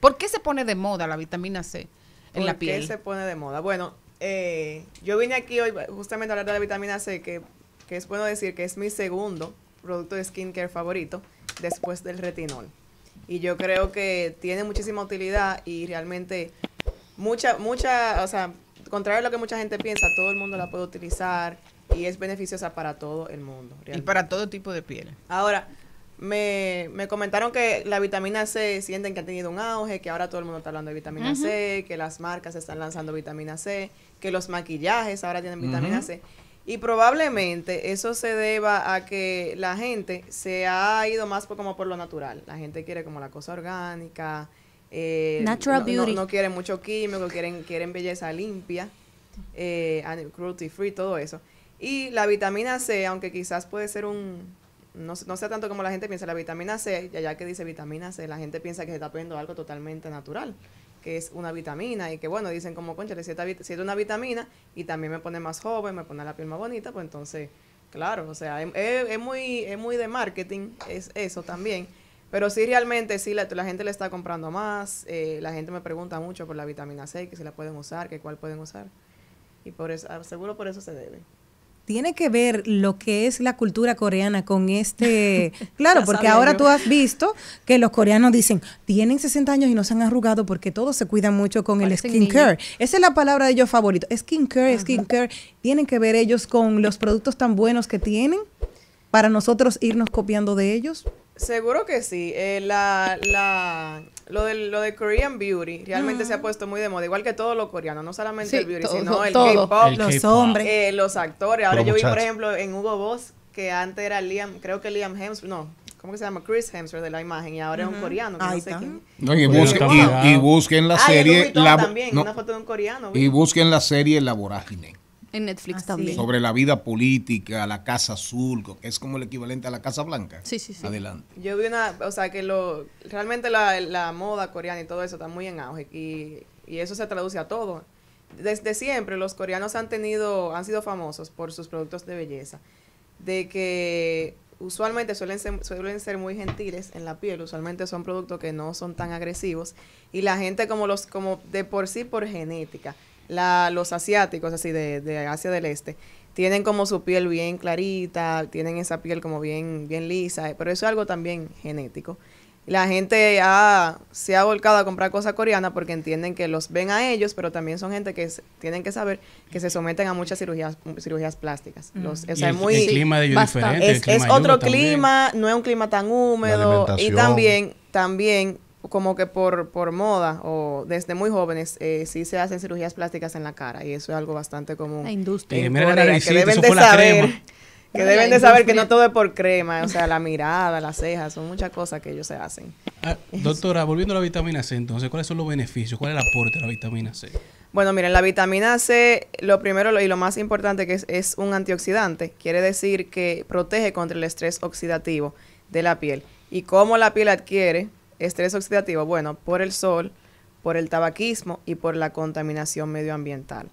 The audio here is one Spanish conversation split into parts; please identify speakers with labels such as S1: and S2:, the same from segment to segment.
S1: ¿Por qué se pone de moda la vitamina C en la piel? ¿Por qué se pone de moda? Bueno, eh, yo vine aquí hoy justamente a hablar de la vitamina C, que, es bueno decir que es mi segundo producto de skincare favorito después del retinol. Y yo creo que tiene muchísima utilidad y realmente mucha, mucha, o sea, contrario a lo que mucha gente piensa, todo el mundo la puede utilizar y es beneficiosa para todo el mundo. Y para todo tipo de piel. Ahora, me, me comentaron que la vitamina C sienten que ha tenido un auge, que ahora todo el mundo está hablando de vitamina C, que las marcas están lanzando vitamina C, que los maquillajes ahora tienen vitamina C. Y probablemente eso se deba a que la gente se ha ido más por, como por lo natural. La gente quiere como la cosa orgánica. Eh, natural beauty. No, no, quieren mucho químico, quieren, quieren belleza limpia, eh, cruelty free, todo eso. Y la vitamina C, aunque quizás puede ser un, no, no tanto como la gente piensa, la vitamina C, ya ya que dice vitamina C, la gente piensa que se está poniendo algo totalmente natural, que es una vitamina y que bueno, dicen como, conchale, si, si es una vitamina y también me pone más joven, me pone la piel más bonita, pues entonces, claro, o sea, em, es, muy, es muy de marketing, es eso también. Pero sí, realmente, sí, la, la gente le está comprando más. Eh, la gente me pregunta mucho por la vitamina C, que si la pueden usar, que cuál pueden usar. Y por
S2: eso, ah, seguro por eso se debe tiene que ver lo que es la cultura coreana con este... Claro, porque ahora tú has visto que los coreanos dicen, tienen 60 años y no se han arrugado porque todos se cuidan mucho con el el skincare. Esa es la palabra de ellos favorito. care, skin care. ¿Tienen que ver ellos con los productos tan buenos que tienen para nosotros irnos copiando de ellos?
S1: Seguro que sí. Eh, la, la, lo, de, lo de Korean Beauty realmente se ha mm. puesto muy de moda, igual que todo lo coreano, no solamente el beauty, sino el K-pop, los hombres, eh, los actores. Ahora yo vi, por ejemplo, en Hugo Boss, que antes era Liam, creo que Liam Hemsworth, no, ¿cómo que se llama? Chris Hemsworth de la imagen y ahora es un coreano.
S3: y, y, busquen la ah, serie. Y la, Y busquen la serie La Vorágine.
S2: En Netflix también. Sobre
S3: la vida política, la Casa Azul, que es como el equivalente a la Casa Blanca. Sí, sí, sí. Adelante.
S1: Yo vi una, o sea, que lo realmente la, moda coreana y todo eso está muy en auge y, y eso se traduce a todo. Desde siempre los coreanos han tenido, han sido famosos por sus productos de belleza. De que usualmente suelen ser, suelen ser muy gentiles en la piel, usualmente son productos que no son tan agresivos y la gente como los como de por sí por genética la, los asiáticos, así de, de, Asia del Este, tienen como su piel bien clarita, tienen esa piel como bien, bien lisa, eh, pero eso es algo también genético. La gente se ha volcado a comprar cosas coreanas porque entienden que los ven a ellos, pero también son gente que tienen que saber que se someten a muchas cirugías cirugías plásticas. Mm. Los, clima de Es, otro clima, no es un clima tan húmedo. Y también, también como que por, por moda o desde muy jóvenes eh, sí se hacen cirugías plásticas en la cara y eso es algo bastante común. La industria. Eh, que deben de saber, que deben de saber que no todo es por crema, o sea, la mirada, las cejas, son muchas cosas que ellos se hacen.
S3: Ah, doctora, volviendo a la vitamina C, entonces, ¿cuáles son los beneficios? ¿Cuál es el aporte de la vitamina C?
S1: Bueno, miren, la vitamina C, lo primero y lo más importante que es, es un antioxidante, quiere decir que protege contra el estrés oxidativo de la piel. ¿Y cómo la piel adquiere estrés oxidativo? Bueno, por el sol, por el tabaquismo y por la contaminación medioambiental.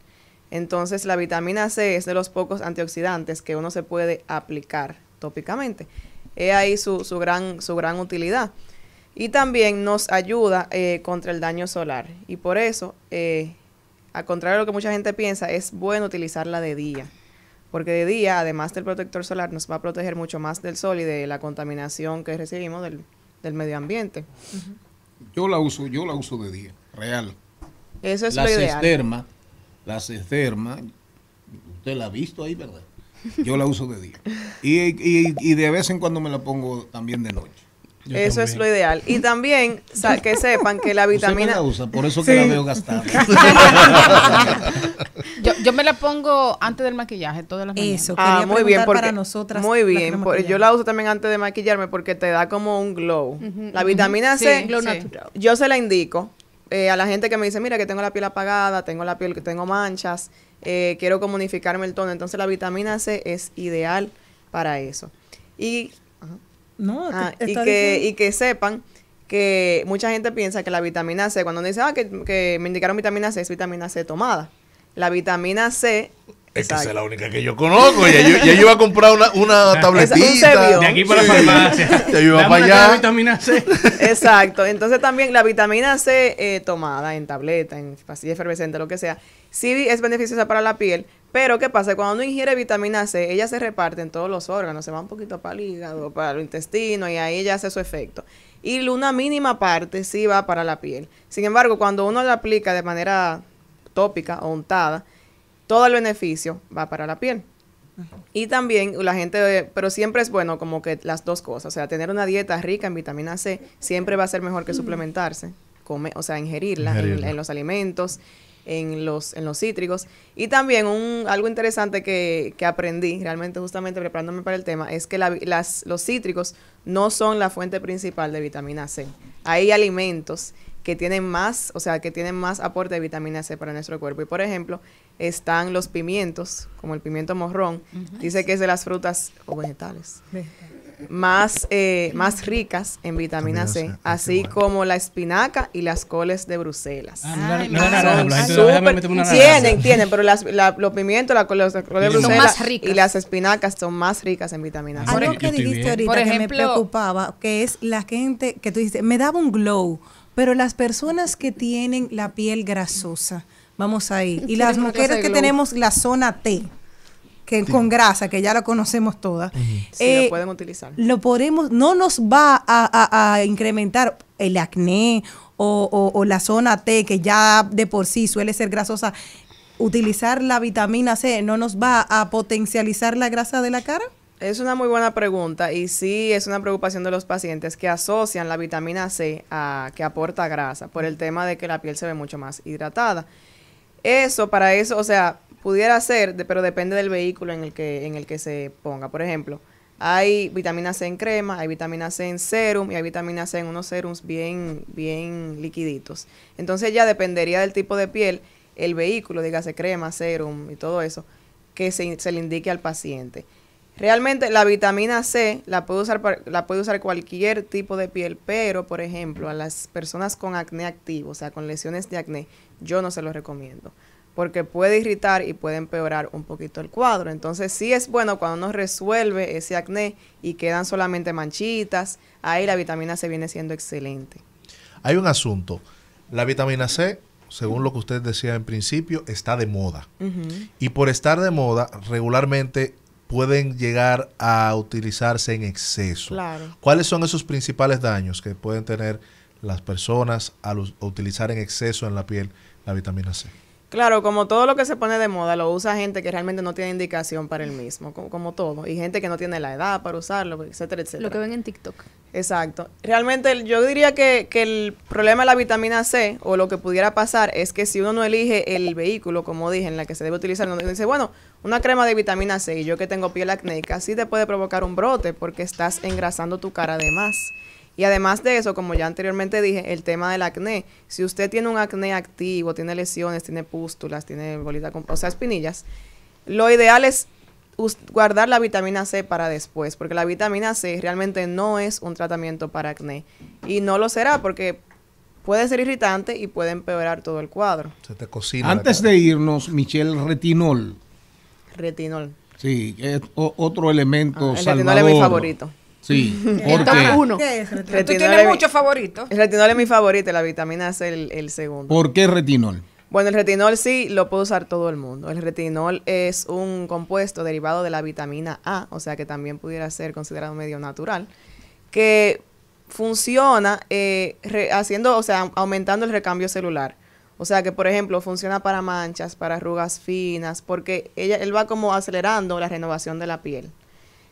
S1: Entonces, la vitamina C es de los pocos antioxidantes que uno se puede aplicar tópicamente. Es ahí su, gran, su gran utilidad. Y también nos ayuda eh, contra el daño solar. Y por eso, eh, al contrario de lo que mucha gente piensa, es bueno utilizarla de día. Porque de día, además del protector solar, nos va a proteger mucho más del sol y de la contaminación que recibimos del, del medio ambiente.
S3: Yo la uso, yo la uso de día, real.
S1: Eso es lo ideal.
S3: la usted la ha visto ahí, ¿verdad? Yo la uso de día. Y, y, de vez en cuando me la pongo también de noche. eso es lo
S1: ideal. Y también que sepan que la vitamina. usa, por eso que la veo
S3: gastada.
S2: Yo me la pongo antes del maquillaje todas las mañanas. Eso, ah, muy bien, para nosotras. Muy bien, yo la
S1: uso también antes de maquillarme porque te da como un glow. la vitamina C, glow natural. yo se la indico eh, a la gente que me dice, mira que tengo la piel apagada, tengo la piel que tengo manchas, eh, quiero comunicarme el tono. Entonces la vitamina C es ideal para eso. Y,
S2: ah, y,
S1: que, sepan que mucha gente piensa que la vitamina C, cuando dice, ah, que me indicaron vitamina C, es vitamina C tomada la vitamina C
S3: es esa es la única que yo conozco. Y yo, iba a comprar una, tabletita. de aquí para la farmacia. para allá.
S2: vitamina C.
S1: Exacto. Entonces también la vitamina C eh, tomada en tableta, en pastilla efervescente, lo que sea, sí es beneficiosa para la piel. Pero ¿qué pasa? Cuando uno ingiere vitamina C, ella se reparte en todos los órganos. Se va un poquito para el hígado, para el intestino y ahí ella hace su efecto. Y una mínima parte sí va para la piel. Sin embargo, cuando uno la aplica de manera tópica o untada, todo el beneficio va para la piel. Y también la gente, eh, pero siempre es bueno como que las dos cosas, o sea, tener una dieta rica en vitamina C siempre va a ser mejor que suplementarse, come, o sea, ingerirla, En, los alimentos, en los, en los cítricos. Y también algo interesante que, aprendí realmente justamente preparándome para el tema es que los cítricos no son la fuente principal de vitamina C. Hay alimentos que tienen más, o sea, que tienen más aporte de vitamina C para nuestro cuerpo. Y por ejemplo, están los pimientos, como el pimiento morrón, dice que es de las frutas o vegetales más, eh, más ricas en vitamina C, ah, así como la espinaca y las coles de Bruselas.
S2: Ah, tienen, tienen,
S1: pero los pimientos, las coles de Bruselas y las espinacas son más ricas en vitamina C. Algo que dijiste ahorita que me
S2: preocupaba, que es la gente que tú dices, me daba un glow pero las personas que tienen la piel grasosa, vamos a ir, y las mujeres que tenemos la zona T, que con grasa, que ya la conocemos todas, lo eh, utilizar. podemos, no nos va a, incrementar el acné o, la zona T, que ya de por sí suele ser grasosa. Utilizar la vitamina C no nos va a potencializar la grasa de la cara.
S1: Es una muy buena pregunta y sí es una preocupación de los pacientes que asocian la vitamina C a que aporta grasa por el tema de que la piel se ve mucho más hidratada. Eso para eso, o sea, pudiera ser, pero depende del vehículo en el que en el que se ponga. Por ejemplo, hay vitamina C en crema, hay vitamina C en serum y hay vitamina C en unos serums bien bien liquiditos. Entonces ya dependería del tipo de piel, el vehículo, dígase crema, serum y todo eso que se le indique al paciente. Realmente la vitamina C la puede usar la puede usar cualquier tipo de piel, pero por ejemplo, a las personas con acné activo, o sea, con lesiones de acné, yo no se lo recomiendo, porque puede irritar y puede empeorar un poquito el cuadro. Entonces, sí es bueno cuando uno resuelve ese acné y quedan solamente manchitas, ahí la vitamina C viene siendo excelente.
S3: Hay un asunto, la vitamina C según lo que usted decía en principio, está de moda. Y por estar de moda, regularmente pueden llegar a utilizarse en exceso. Claro. ¿Cuáles son esos principales daños que pueden tener las personas al utilizar en exceso en la piel la vitamina C?
S1: Claro, como todo lo que se pone de moda, lo usa gente que realmente no tiene indicación para el mismo, como, todo, y gente que no tiene la edad para usarlo, etcétera, etcétera. Lo que ven en TikTok. Exacto. Realmente yo diría que, que el problema de la vitamina C o lo que pudiera pasar es que si uno no elige el vehículo, como dije, en la que se debe utilizar, uno dice, bueno, una crema de vitamina C, y yo que tengo piel acnéica, sí te puede provocar un brote porque estás engrasando tu cara de más. Y además de eso, como ya anteriormente dije, el tema del acné. Si usted tiene un acné activo, tiene lesiones, tiene pústulas, tiene bolitas, o sea, espinillas, lo ideal es guardar la vitamina C para después, porque la vitamina C realmente no es un tratamiento para acné. Y no lo será porque puede ser irritante y puede empeorar todo el cuadro.
S3: Se te cocina. Antes de irnos, Michelle Retinol Retinol. Sí, es otro elemento ah, el retinol es mi favorito. Sí, ¿Qué Tú tienes muchos
S1: favoritos. El retinol es mi favorito, la vitamina C es el, segundo. ¿Por qué retinol? Bueno, el retinol sí lo puede usar todo el mundo. El retinol es un compuesto derivado de la vitamina A, o sea que también pudiera ser considerado medio natural, que funciona eh, haciendo, o sea, aumentando el recambio celular. O sea que, por ejemplo, funciona para manchas, para arrugas finas, porque ella, él va como acelerando la renovación de la piel.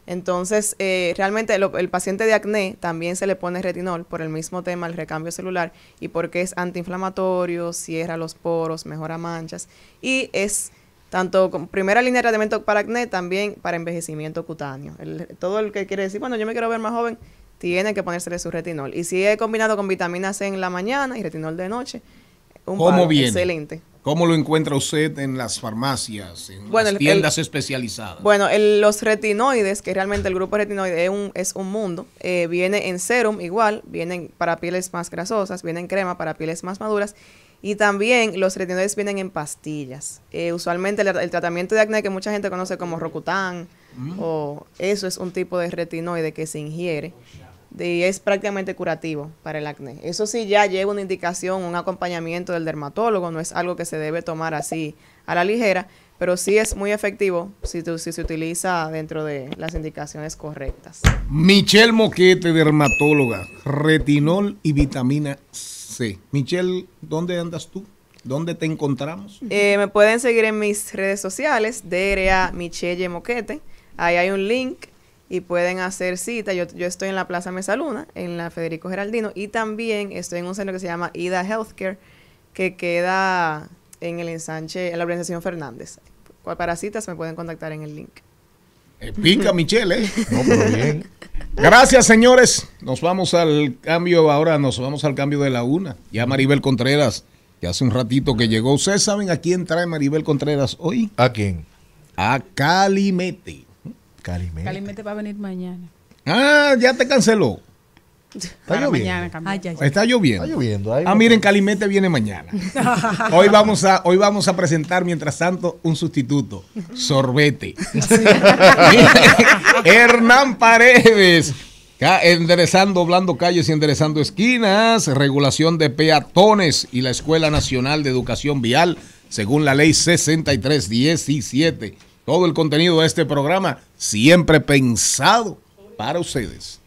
S1: Entonces, eh, realmente el paciente de acné también se le pone retinol por el mismo tema, el recambio celular, y porque es antiinflamatorio, cierra los poros, mejora manchas, y es tanto primera línea de tratamiento para acné, también para envejecimiento cutáneo. todo el que quiere decir, bueno, yo me quiero ver más joven, tiene que ponérsele su retinol. Y si he combinado con vitamina C en la mañana y retinol de noche, un ¿Cómo Excelente.
S3: ¿Cómo lo encuentra usted en las farmacias, en las tiendas especializadas?
S1: Bueno, los retinoides, que realmente el grupo retinoide es un, es un mundo, eh, viene en serum igual, vienen para pieles más grasosas, vienen crema para pieles más maduras y también los retinoides vienen en pastillas. Eh, usualmente el, tratamiento de acné que mucha gente conoce como rocután, mm. o eso es un tipo de retinoide que se ingiere y es prácticamente curativo para el acné. Eso sí ya lleva una indicación, un acompañamiento del dermatólogo, no es algo que se debe tomar así a la ligera, pero sí es muy efectivo si, se utiliza dentro de las indicaciones correctas.
S3: Michelle Moquete, dermatóloga, retinol y vitamina C. Michelle, ¿dónde andas tú? ¿Dónde te encontramos?
S1: Eh, me pueden seguir en mis redes sociales, DRA Michelle Moquete. Ahí hay un link y pueden hacer cita. Yo, yo estoy en la Plaza Mesa Luna, en la Federico Geraldino, y también estoy en un centro que se llama IDA Healthcare, que queda en el ensanche, en la organización Fernández. Para citas me pueden contactar en el link.
S3: pinca Michelle, ¿eh? No, bien. Gracias, señores. Nos vamos al cambio ahora, nos vamos al cambio de la una. Ya Maribel Contreras, que hace un ratito que llegó. ¿Ustedes saben a quién trae Maribel Contreras hoy? ¿A quién? A Calimete. Calimete.
S2: va a venir mañana.
S3: Ah, ya te canceló. Está lloviendo.
S2: Está lloviendo. Está lloviendo.
S3: ah, miren, Calimete viene mañana. Hoy vamos, a, hoy vamos a presentar, mientras tanto, un sustituto. Sorbete. Hernán Paredes. Enderezando, doblando calles y enderezando esquinas. Regulación de peatones y la Escuela Nacional de Educación Vial, según la ley 6317 todo el contenido de este programa, siempre pensado para ustedes.